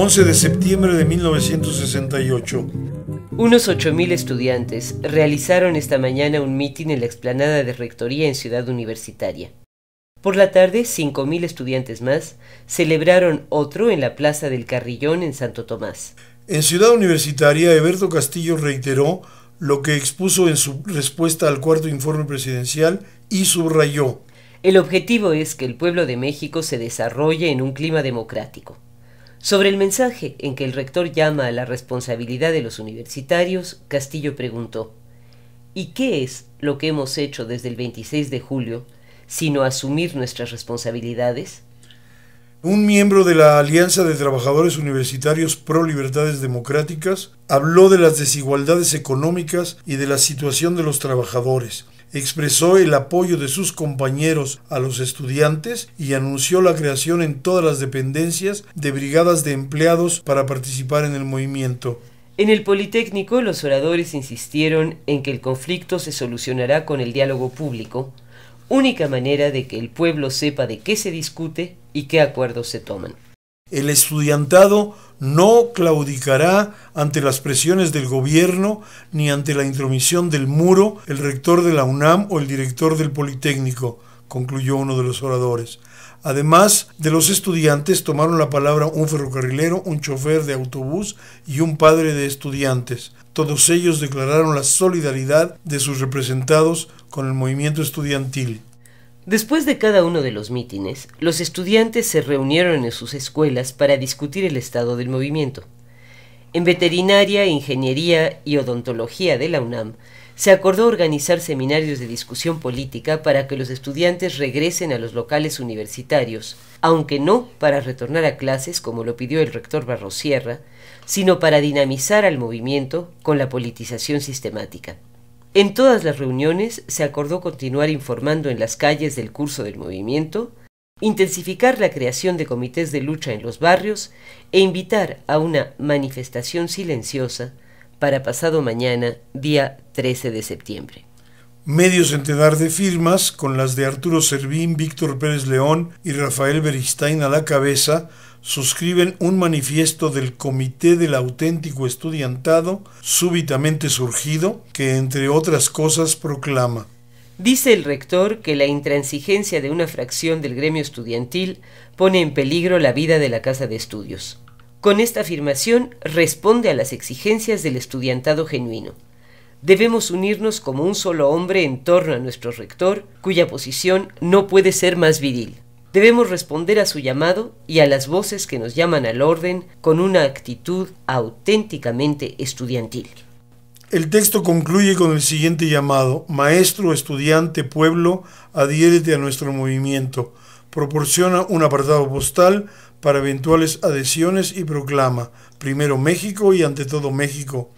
11 de septiembre de 1968. Unos 8.000 estudiantes realizaron esta mañana un mitin en la explanada de Rectoría en Ciudad Universitaria. Por la tarde, 5.000 estudiantes más celebraron otro en la Plaza del Carrillón en Santo Tomás. En Ciudad Universitaria, Eberto Castillo reiteró lo que expuso en su respuesta al cuarto informe presidencial y subrayó. El objetivo es que el pueblo de México se desarrolle en un clima democrático. Sobre el mensaje en que el rector llama a la responsabilidad de los universitarios, Castillo preguntó, ¿y qué es lo que hemos hecho desde el 26 de julio, sino asumir nuestras responsabilidades? Un miembro de la Alianza de Trabajadores Universitarios Pro Libertades Democráticas habló de las desigualdades económicas y de la situación de los trabajadores, expresó el apoyo de sus compañeros a los estudiantes y anunció la creación en todas las dependencias de brigadas de empleados para participar en el movimiento. En el Politécnico, los oradores insistieron en que el conflicto se solucionará con el diálogo público, única manera de que el pueblo sepa de qué se discute y qué acuerdos se toman. El estudiantado no claudicará ante las presiones del gobierno ni ante la intromisión del muro, el rector de la UNAM o el director del Politécnico, concluyó uno de los oradores. Además de los estudiantes, tomaron la palabra un ferrocarrilero, un chofer de autobús y un padre de estudiantes. Todos ellos declararon la solidaridad de sus representados con el movimiento estudiantil. Después de cada uno de los mítines, los estudiantes se reunieron en sus escuelas para discutir el estado del movimiento. En veterinaria, ingeniería y odontología de la UNAM, se acordó organizar seminarios de discusión política para que los estudiantes regresen a los locales universitarios, aunque no para retornar a clases como lo pidió el rector Sierra, sino para dinamizar al movimiento con la politización sistemática. En todas las reuniones se acordó continuar informando en las calles del curso del movimiento, intensificar la creación de comités de lucha en los barrios e invitar a una manifestación silenciosa para pasado mañana, día 13 de septiembre. Medio centenar de firmas, con las de Arturo Servín, Víctor Pérez León y Rafael Beristain a la cabeza, suscriben un manifiesto del Comité del Auténtico Estudiantado súbitamente surgido que, entre otras cosas, proclama. Dice el rector que la intransigencia de una fracción del gremio estudiantil pone en peligro la vida de la Casa de Estudios. Con esta afirmación responde a las exigencias del estudiantado genuino. Debemos unirnos como un solo hombre en torno a nuestro rector, cuya posición no puede ser más viril. Debemos responder a su llamado y a las voces que nos llaman al orden con una actitud auténticamente estudiantil. El texto concluye con el siguiente llamado, Maestro, estudiante, pueblo, adhiérete a nuestro movimiento, proporciona un apartado postal para eventuales adhesiones y proclama, primero México y ante todo México,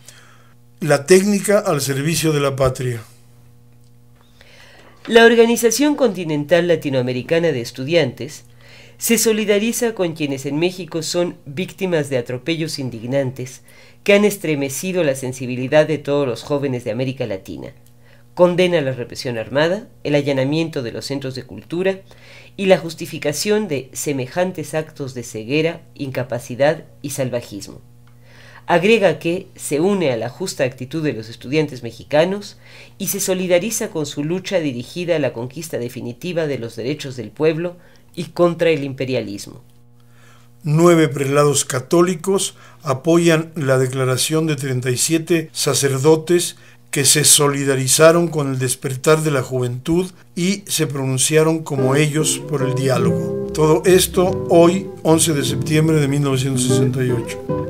la técnica al servicio de la patria. La Organización Continental Latinoamericana de Estudiantes se solidariza con quienes en México son víctimas de atropellos indignantes que han estremecido la sensibilidad de todos los jóvenes de América Latina. Condena la represión armada, el allanamiento de los centros de cultura y la justificación de semejantes actos de ceguera, incapacidad y salvajismo. Agrega que se une a la justa actitud de los estudiantes mexicanos y se solidariza con su lucha dirigida a la conquista definitiva de los derechos del pueblo y contra el imperialismo. Nueve prelados católicos apoyan la declaración de 37 sacerdotes que se solidarizaron con el despertar de la juventud y se pronunciaron como ellos por el diálogo. Todo esto hoy, 11 de septiembre de 1968.